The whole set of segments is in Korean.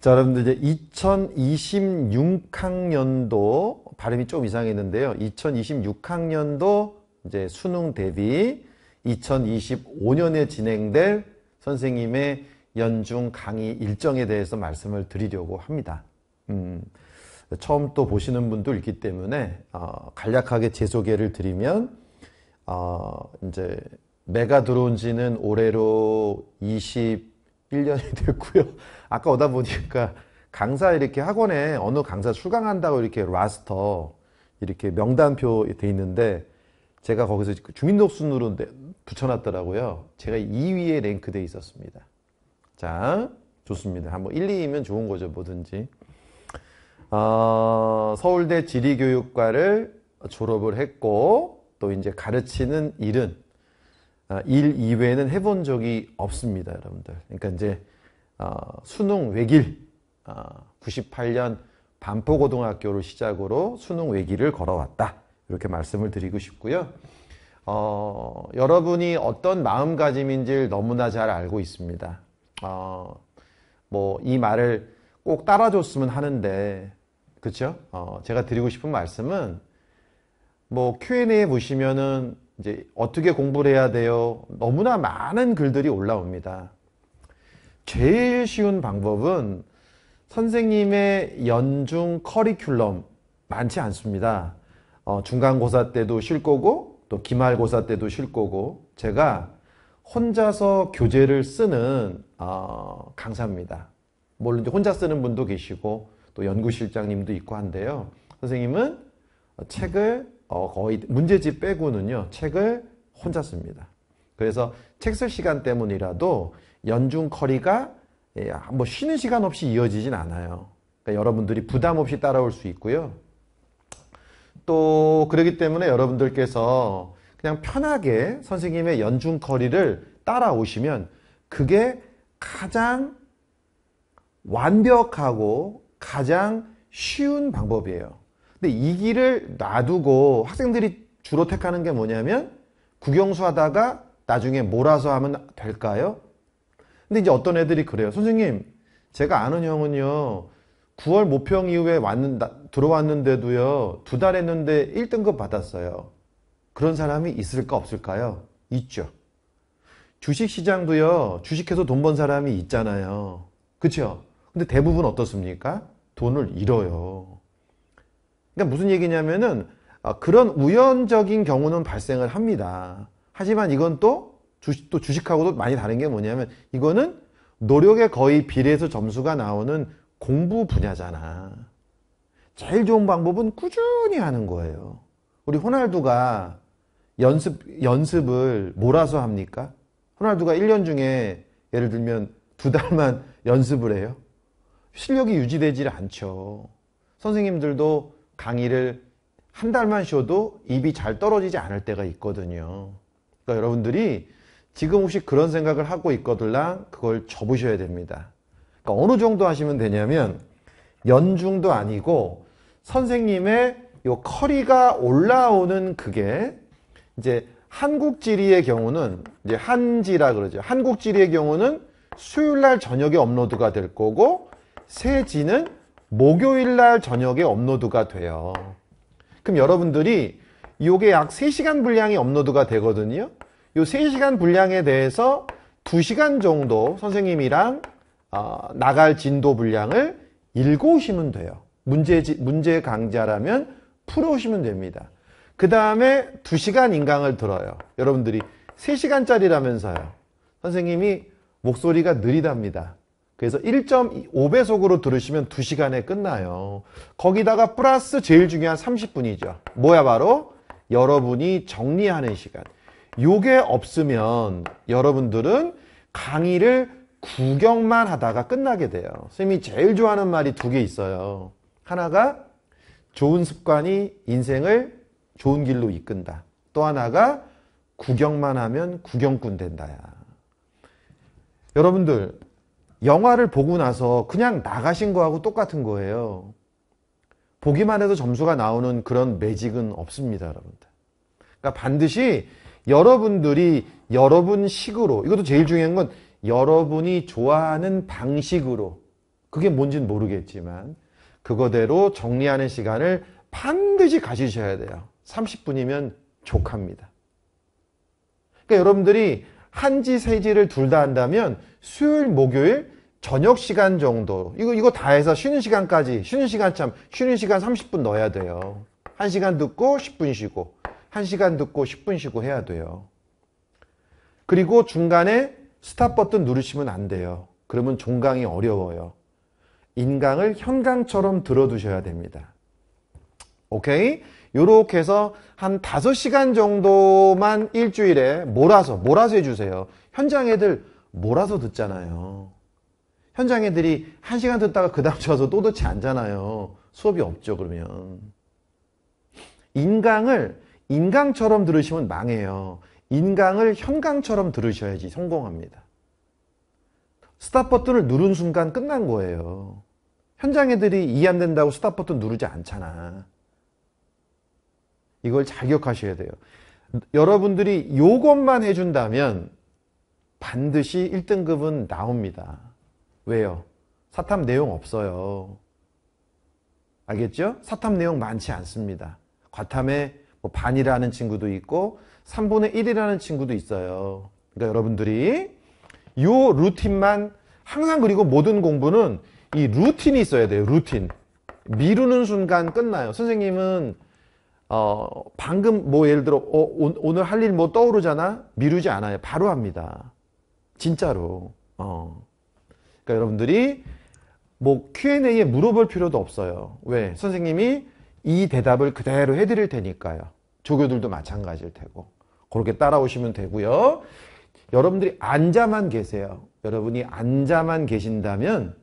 자 여러분들 이제 2026학년도 발음이 좀 이상했는데요. 2026학년도 이제 수능 대비 2025년에 진행될 선생님의 연중 강의 일정에 대해서 말씀을 드리려고 합니다. 음, 처음 또 보시는 분도 있기 때문에 어, 간략하게 제 소개를 드리면 어, 이제 내가 들어온 지는 올해로 20 1년이 됐고요. 아까 오다 보니까 강사 이렇게 학원에 어느 강사 수강한다고 이렇게 라스터 이렇게 명단표 돼 있는데 제가 거기서 그 주민등록순으로 붙여놨더라고요. 제가 2위에 랭크돼 있었습니다. 자, 좋습니다. 한번 1, 2위면 좋은 거죠, 뭐든지. 어, 서울대 지리교육과를 졸업을 했고 또 이제 가르치는 일은 아, 일 이외에는 해본 적이 없습니다, 여러분들. 그러니까 이제 아, 수능 외길 98년 아, 반포고등학교를 시작으로 수능 외길을 걸어왔다. 이렇게 말씀을 드리고 싶고요. 어, 여러분이 어떤 마음가짐인지를 너무나 잘 알고 있습니다. 어, 뭐, 이 말을 꼭 따라줬으면 하는데, 그쵸? 어, 제가 드리고 싶은 말씀은, 뭐, Q&A 보시면은 이제 어떻게 공부를 해야 돼요? 너무나 많은 글들이 올라옵니다. 제일 쉬운 방법은 선생님의 연중 커리큘럼 많지 않습니다. 어, 중간고사 때도 쉴 거고 또 기말고사 때도 쉴 거고 제가 혼자서 교재를 쓰는 어, 강사입니다. 물론 이제 혼자 쓰는 분도 계시고 또 연구실장님도 있고 한데요. 선생님은 책을 어, 거의 문제집 빼고는요 책을 혼자 씁니다. 그래서 책 쓸 시간 때문이라도 연중 커리가 예, 뭐 쉬는 시간 없이 이어지진 않아요. 그러니까 여러분들이 부담 없이 따라올 수 있고요. 또 그러기 때문에 여러분들께서 그냥 편하게 선생님의 연중 커리를 따라오시면 그게 가장 완벽하고 가장 쉬운 방법이에요. 근데 이 길을 놔두고 학생들이 주로 택하는 게 뭐냐면 국영수 하다가 나중에 몰아서 하면 될까요? 근데 이제 어떤 애들이 그래요. 선생님, 제가 아는 형은요. 9월 모평 이후에 왔는, 들어왔는데도요. 두 달 했는데 1등급 받았어요. 그런 사람이 있을까 없을까요? 있죠. 주식시장도요. 주식해서 돈 번 사람이 있잖아요. 그렇죠? 근데 대부분 어떻습니까? 돈을 잃어요. 그러니까 무슨 얘기냐면은 아, 그런 우연적인 경우는 발생을 합니다. 하지만 이건 또, 주식, 또 주식하고도 많이 다른 게 뭐냐면 이거는 노력에 거의 비례해서 점수가 나오는 공부 분야잖아. 제일 좋은 방법은 꾸준히 하는 거예요. 우리 호날두가 연습, 연습을 몰아서 합니까? 호날두가 1년 중에 예를 들면 두 달만 연습을 해요. 실력이 유지되질 않죠. 선생님들도 강의를 한 달만 쉬어도 입이 잘 떨어지지 않을 때가 있거든요. 그러니까 여러분들이 지금 혹시 그런 생각을 하고 있거들랑 그걸 접으셔야 됩니다. 그러니까 어느 정도 하시면 되냐면 연중도 아니고 선생님의 요 커리가 올라오는 그게 이제 한국 지리의 경우는 이제 한지라 그러죠. 한국 지리의 경우는 수요일 날 저녁에 업로드가 될 거고 세지는 목요일 날 저녁에 업로드가 돼요. 그럼 여러분들이 요게 약 3시간 분량이 업로드가 되거든요. 요 3시간 분량에 대해서 2시간 정도 선생님이랑 어, 나갈 진도 분량을 읽어오시면 돼요. 문제, 문제 강좌라면 풀어오시면 됩니다. 그 다음에 2시간 인강을 들어요. 여러분들이 3시간짜리라면서요. 선생님이 목소리가 느리답니다. 그래서 1.5배속으로 들으시면 2시간에 끝나요. 거기다가 플러스 제일 중요한 30분이죠. 뭐야 바로 여러분이 정리하는 시간. 요게 없으면 여러분들은 강의를 구경만 하다가 끝나게 돼요. 선생님이 제일 좋아하는 말이 두 개 있어요. 하나가 좋은 습관이 인생을 좋은 길로 이끈다. 또 하나가 구경만 하면 구경꾼 된다야. 여러분들 영화를 보고 나서 그냥 나가신 거하고 똑같은 거예요. 보기만 해도 점수가 나오는 그런 매직은 없습니다, 여러분들. 그러니까 반드시 여러분들이 여러분 식으로, 이것도 제일 중요한 건 여러분이 좋아하는 방식으로, 그게 뭔진 모르겠지만, 그거대로 정리하는 시간을 반드시 가지셔야 돼요. 30분이면 족합니다. 그러니까 여러분들이 한지 세지를 둘 다 한다면 수요일 목요일 저녁 시간 정도 이거 이거 다 해서 쉬는 시간까지 쉬는 시간 참 쉬는 시간 30분 넣어야 돼요. 1시간 듣고 10분 쉬고 1시간 듣고 10분 쉬고 해야 돼요. 그리고 중간에 스탑 버튼 누르시면 안 돼요. 그러면 종강이 어려워요. 인강을 현강처럼 들어두셔야 됩니다. 오케이? 요렇게 해서 한 5시간 정도만 일주일에 몰아서 몰아서 해주세요. 현장 애들 몰아서 듣잖아요. 현장 애들이 1시간 듣다가 그 다음 주와서 또 듣지 않잖아요. 수업이 없죠 그러면. 인강을 인강처럼 들으시면 망해요. 인강을 현강처럼 들으셔야지 성공합니다. 스탑 버튼을 누른 순간 끝난 거예요. 현장 애들이 이해 안 된다고 스탑 버튼 누르지 않잖아. 이걸 잘 기억하셔야 돼요. 여러분들이 이것만 해준다면 반드시 1등급은 나옵니다. 왜요? 사탐 내용 없어요. 알겠죠? 사탐 내용 많지 않습니다. 과탐에 뭐 반이라는 친구도 있고 3분의 1이라는 친구도 있어요. 그러니까 여러분들이 요 루틴만 항상 그리고 모든 공부는 이 루틴이 있어야 돼요. 루틴. 미루는 순간 끝나요. 선생님은 어, 방금 뭐 예를 들어 어, 오늘 할 일 뭐 떠오르잖아 미루지 않아요 바로 합니다 진짜로 어. 그러니까 여러분들이 뭐 Q&A에 물어볼 필요도 없어요 왜 선생님이 이 대답을 그대로 해드릴 테니까요 조교들도 마찬가지일 테고 그렇게 따라오시면 되고요 여러분들이 앉아만 계세요 여러분이 앉아만 계신다면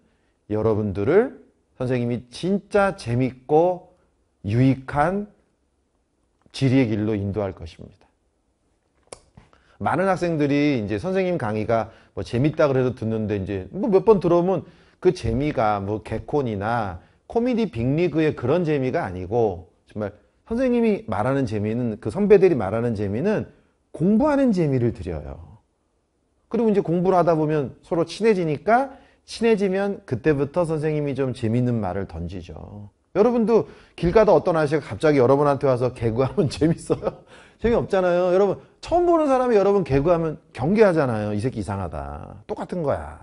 여러분들을 선생님이 진짜 재밌고 유익한 진리의 길로 인도할 것입니다. 많은 학생들이 이제 선생님 강의가 뭐 재밌다 그래서 듣는데 이제 뭐 몇 번 들어오면 그 재미가 뭐 개콘이나 코미디 빅리그의 그런 재미가 아니고 정말 선생님이 말하는 재미는 그 선배들이 말하는 재미는 공부하는 재미를 드려요. 그리고 이제 공부를 하다 보면 서로 친해지니까 친해지면 그때부터 선생님이 좀 재밌는 말을 던지죠. 여러분도 길 가다 어떤 아저씨가 갑자기 여러분한테 와서 개그하면 재밌어요? 재미없잖아요. 여러분 처음 보는 사람이 여러분 개그하면 경계하잖아요. 이 새끼 이상하다. 똑같은 거야.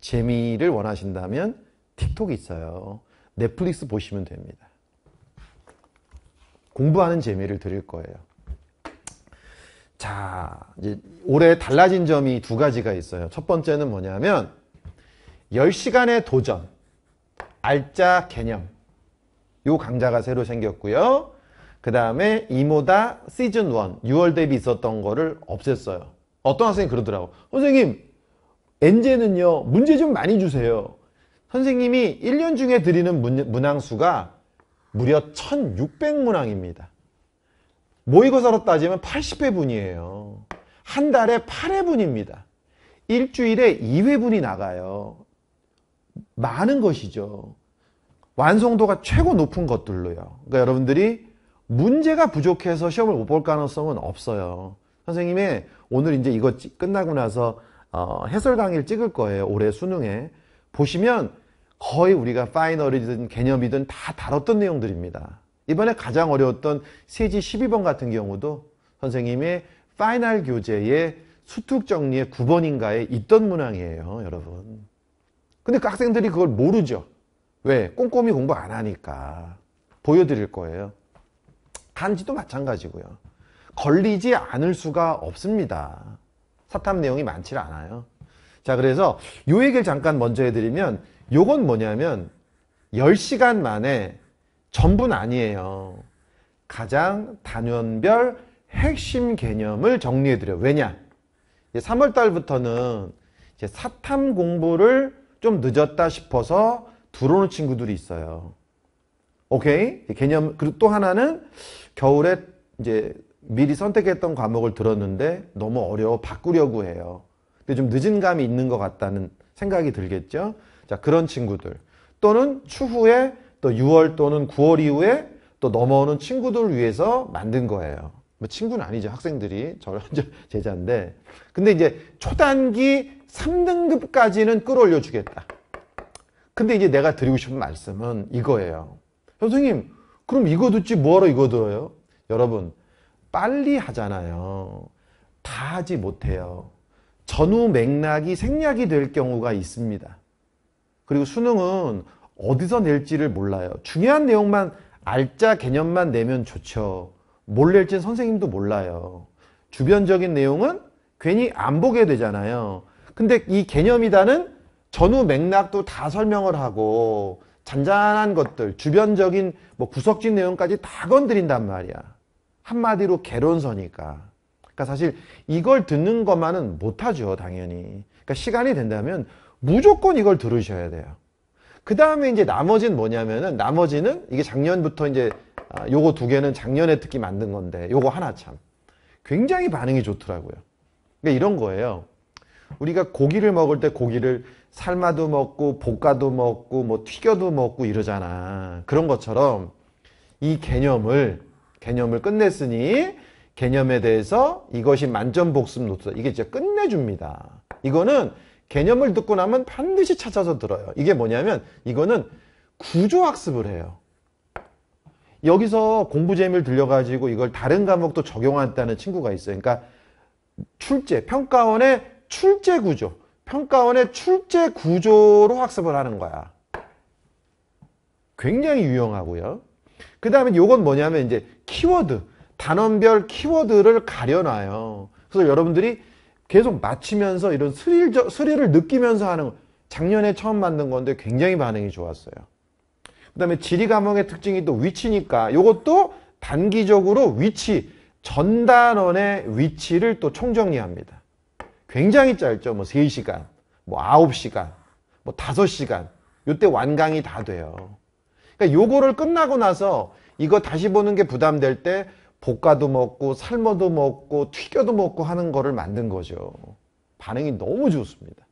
재미를 원하신다면 틱톡 있어요. 넷플릭스 보시면 됩니다. 공부하는 재미를 드릴 거예요. 자, 이제 올해 달라진 점이 두 가지가 있어요. 첫 번째는 뭐냐면 10시간의 도전. 알짜 개념 요 강좌가 새로 생겼고요. 그 다음에 이모다 시즌 1 6월 대비 있었던 거를 없앴어요. 어떤 학생이 그러더라고. 선생님 엔제는요 문제 좀 많이 주세요. 선생님이 1년 중에 드리는 문, 문항수가 무려 1600문항입니다. 모의고사로 따지면 80회분이에요. 한 달에 8회분입니다. 일주일에 2회분이 나가요. 많은 것이죠. 완성도가 최고 높은 것들로요. 그러니까 여러분들이 문제가 부족해서 시험을 못 볼 가능성은 없어요. 선생님의 오늘 이제 이거 끝나고 나서 어, 해설 강의를 찍을 거예요. 올해 수능에. 보시면 거의 우리가 파이널이든 개념이든 다 다뤘던 내용들입니다. 이번에 가장 어려웠던 세지 12번 같은 경우도 선생님의 파이널 교재의 수특 정리의 9번인가에 있던 문항이에요, 여러분. 근데 그 학생들이 그걸 모르죠. 왜? 꼼꼼히 공부 안 하니까. 보여드릴 거예요. 단지도 마찬가지고요. 걸리지 않을 수가 없습니다. 사탐 내용이 많지 않아요. 자, 그래서 요 얘기를 잠깐 먼저 해드리면 요건 뭐냐면 10시간 만에 전부는 아니에요. 가장 단원별 핵심 개념을 정리해드려요. 왜냐? 3월달부터는 사탐 공부를 좀 늦었다 싶어서 들어오는 친구들이 있어요. 오케이? 개념, 그리고 또 하나는 겨울에 이제 미리 선택했던 과목을 들었는데 너무 어려워 바꾸려고 해요. 근데 좀 늦은 감이 있는 것 같다는 생각이 들겠죠. 자, 그런 친구들. 또는 추후에 또 6월 또는 9월 이후에 또 넘어오는 친구들을 위해서 만든 거예요. 뭐 친구는 아니죠. 학생들이. 저 현재 제자인데. 근데 이제 초단기 3등급까지는 끌어올려 주겠다. 근데 이제 내가 드리고 싶은 말씀은 이거예요. 선생님, 그럼 이거 듣지 뭐하러 이거 들어요? 여러분, 빨리 하잖아요. 다 하지 못해요. 전후 맥락이 생략이 될 경우가 있습니다. 그리고 수능은 어디서 낼지를 몰라요. 중요한 내용만 알짜 개념만 내면 좋죠. 뭘 낼지는 선생님도 몰라요. 주변적인 내용은 괜히 안 보게 되잖아요. 근데 이 개념이다는 전후 맥락도 다 설명을 하고 잔잔한 것들, 주변적인 뭐 구석진 내용까지 다 건드린단 말이야. 한마디로 개론서니까. 그러니까 사실 이걸 듣는 것만은 못하죠, 당연히. 그러니까 시간이 된다면 무조건 이걸 들으셔야 돼요. 그 다음에 이제 나머지는 뭐냐면은 나머지는 이게 작년부터 이제 아, 요거 두 개는 작년에 듣기 만든 건데 요거 하나 참 굉장히 반응이 좋더라고요. 그러니까 이런 거예요. 우리가 고기를 먹을 때 고기를 삶아도 먹고 볶아도 먹고 뭐 튀겨도 먹고 이러잖아. 그런 것처럼 이 개념을 개념을 끝냈으니 개념에 대해서 이것이 만점 복습 노트 다 이게 진짜 끝내줍니다. 이거는 개념을 듣고 나면 반드시 찾아서 들어요. 이게 뭐냐면 이거는 구조학습을 해요. 여기서 공부 재미를 들려가지고 이걸 다른 과목도 적용한다는 친구가 있어요. 그러니까 출제 평가원에 출제 구조, 평가원의 출제 구조로 학습을 하는 거야. 굉장히 유용하고요. 그 다음에 이건 뭐냐면 이제 키워드, 단원별 키워드를 가려놔요. 그래서 여러분들이 계속 맞히면서 이런 스릴, 스릴을 느끼면서 하는 작년에 처음 만든 건데 굉장히 반응이 좋았어요. 그 다음에 지리 감목의 특징이 또 위치니까 이것도 단기적으로 위치, 전단원의 위치를 또 총정리합니다. 굉장히 짧죠. 뭐 3시간, 뭐 9시간, 뭐 5시간. 요때 완강이 다 돼요. 그러니까 요거를 끝나고 나서 이거 다시 보는 게 부담될 때 볶아도 먹고 삶아도 먹고 튀겨도 먹고 하는 거를 만든 거죠. 반응이 너무 좋습니다.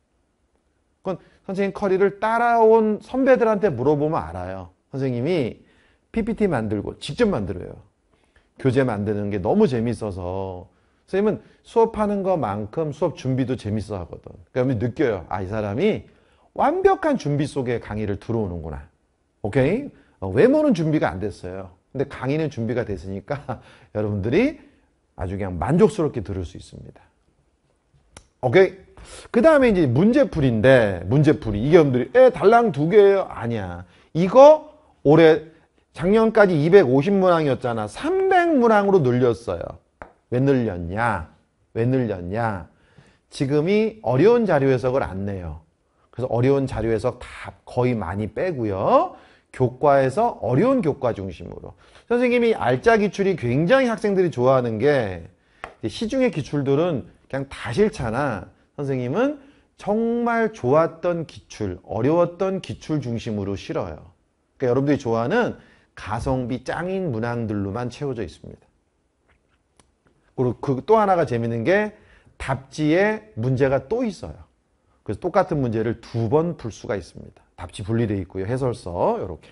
그건 선생님 커리를 따라온 선배들한테 물어보면 알아요. 선생님이 PPT 만들고 직접 만들어요. 교재 만드는 게 너무 재밌어서 선생님은 수업하는 것만큼 수업 준비도 재밌어 하거든. 그러면 느껴요. 아, 이 사람이 완벽한 준비 속에 강의를 들어오는구나. 오케이? 어, 외모는 준비가 안 됐어요. 근데 강의는 준비가 됐으니까 여러분들이 아주 그냥 만족스럽게 들을 수 있습니다. 오케이? 그 다음에 이제 문제풀인데, 문제풀이. 이게 여러분들이, 에, 달랑 두 개예요? 아니야. 이거 올해, 작년까지 250문항이었잖아. 300문항으로 늘렸어요. 왜 늘렸냐? 왜 늘렸냐? 지금이 어려운 자료 해석을 안 내요. 그래서 어려운 자료 해석 다 거의 많이 빼고요. 교과에서 어려운 교과 중심으로. 선생님이 알짜 기출이 굉장히 학생들이 좋아하는 게 시중의 기출들은 그냥 다 싫잖아. 선생님은 정말 좋았던 기출, 어려웠던 기출 중심으로 싫어요 그러니까 여러분들이 좋아하는 가성비 짱인 문항들로만 채워져 있습니다. 그리고 그또 하나가 재밌는 게 답지에 문제가 또 있어요. 그래서 똑같은 문제를 두 번 풀 수가 있습니다. 답지 분리되어 있고요. 해설서 이렇게.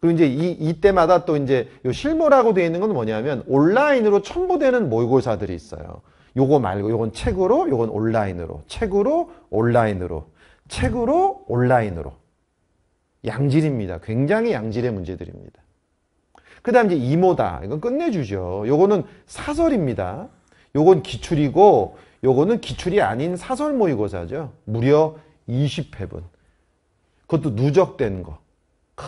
그리고 이제 이 이때마다 또 이제 요 실무라고 되어 있는 건 뭐냐면 온라인으로 첨부되는 모의고사들이 있어요. 요거 말고 요건 책으로, 요건 온라인으로, 책으로, 온라인으로, 책으로, 온라인으로. 양질입니다. 굉장히 양질의 문제들입니다. 그 다음 이제 이모다. 이건 끝내주죠. 요거는 사설입니다. 요건 기출이고 요거는 기출이 아닌 사설 모의고사죠. 무려 20회분. 그것도 누적된 거. 크,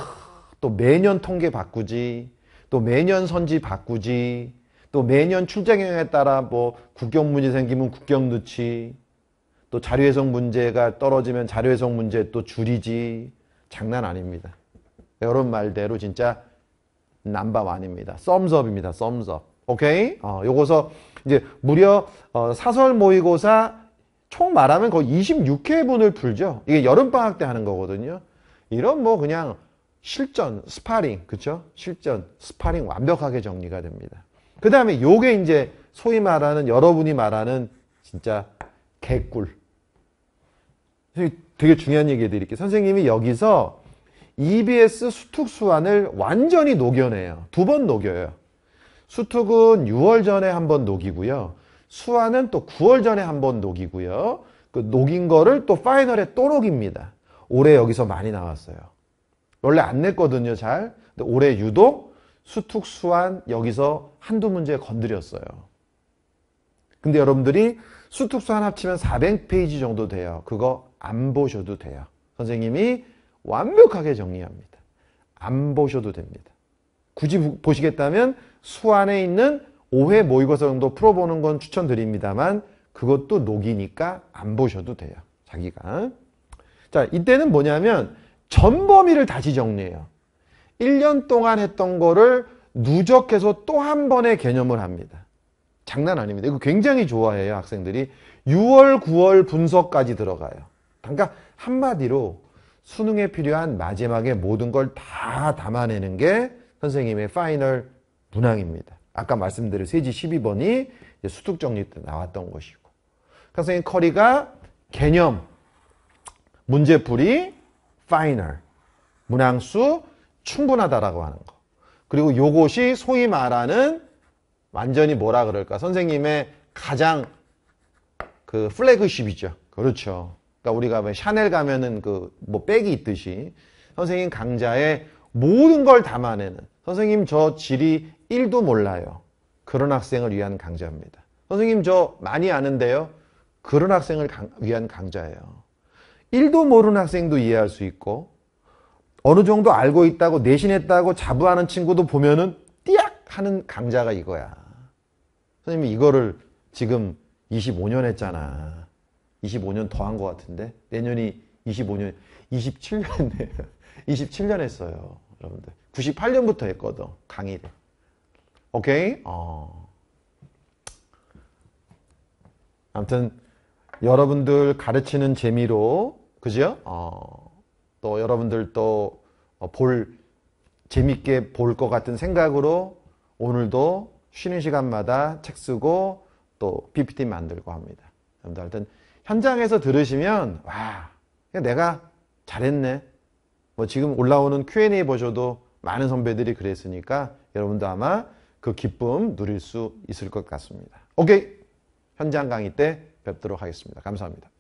또 매년 통계 바꾸지. 또 매년 선지 바꾸지. 또 매년 출제 경향에 따라 뭐 국경 문제 생기면 국경 넣지. 또 자료 해석 문제가 떨어지면 자료 해석 문제 또 줄이지. 장난 아닙니다. 여러분 말대로 진짜 남바완입니다. 썸즈업입니다. 썸즈업. 오케이? 어, 요거서 이제 무려 어, 사설 모의고사 총 말하면 거의 26회분을 풀죠. 이게 여름방학 때 하는 거거든요. 이런 뭐 그냥 실전, 스파링, 그쵸? 실전, 스파링 완벽하게 정리가 됩니다. 그 다음에 요게 이제 소위 말하는 여러분이 말하는 진짜 개꿀. 되게 중요한 얘기 해드릴게요. 선생님이 여기서 EBS 수특수환을 완전히 녹여내요. 두 번 녹여요. 수특은 6월 전에 한 번 녹이고요. 수환은 또 9월 전에 한 번 녹이고요. 그 녹인 거를 또 파이널에 또 녹입니다. 올해 여기서 많이 나왔어요. 원래 안 냈거든요, 잘. 근데 올해 유독 수특 수환 여기서 한두 문제 건드렸어요. 근데 여러분들이 수특 수환 합치면 400페이지 정도 돼요. 그거 안 보셔도 돼요. 선생님이 완벽하게 정리합니다. 안 보셔도 됩니다. 굳이 보시겠다면 수 안에 있는 5회 모의고사 정도 풀어보는 건 추천드립니다만 그것도 녹이니까 안 보셔도 돼요. 자기가. 자, 이때는 뭐냐면 전 범위를 다시 정리해요. 1년 동안 했던 거를 누적해서 또 한 번의 개념을 합니다. 장난 아닙니다. 이거 굉장히 좋아해요, 학생들이. 6월, 9월 분석까지 들어가요. 그러니까 한마디로 수능에 필요한 마지막에 모든 걸 다 담아내는 게 선생님의 파이널 문항입니다. 아까 말씀드린 세지 12번이 수특 정리 때 나왔던 것이고. 그러니까 선생님 커리가 개념, 문제풀이, 파이널, 문항수 충분하다라고 하는 거. 그리고 요것이 소위 말하는 완전히 뭐라 그럴까? 선생님의 가장 그 플래그십이죠. 그렇죠. 그러니까 우리가 왜 샤넬 가면은 그뭐 백이 있듯이 선생님 강좌에 모든 걸 담아내는 선생님 저 질이 1도 몰라요. 그런 학생을 위한 강좌입니다. 선생님 저 많이 아는데요. 그런 학생을 강, 위한 강좌예요. 1도 모르는 학생도 이해할 수 있고 어느 정도 알고 있다고 내신했다고 자부하는 친구도 보면은 띠약 하는 강좌가 이거야. 선생님이 이거를 지금 25년 했잖아. 25년 더 한 것 같은데 내년이 25년 2 7년 27년 했어요 여러분들 98년부터 했거든 강의를 오케이? 어. 아무튼 여러분들 가르치는 재미로 그죠? 어. 또 여러분들 또볼 어, 재밌게 볼 것 같은 생각으로 오늘도 쉬는 시간마다 책 쓰고 또 PPT 만들고 합니다. 여러분들 하여튼 현장에서 들으시면 와 내가 잘했네 뭐 지금 올라오는 Q&A 보셔도 많은 선배들이 그랬으니까 여러분도 아마 그 기쁨 누릴 수 있을 것 같습니다 오케이 현장 강의 때 뵙도록 하겠습니다 감사합니다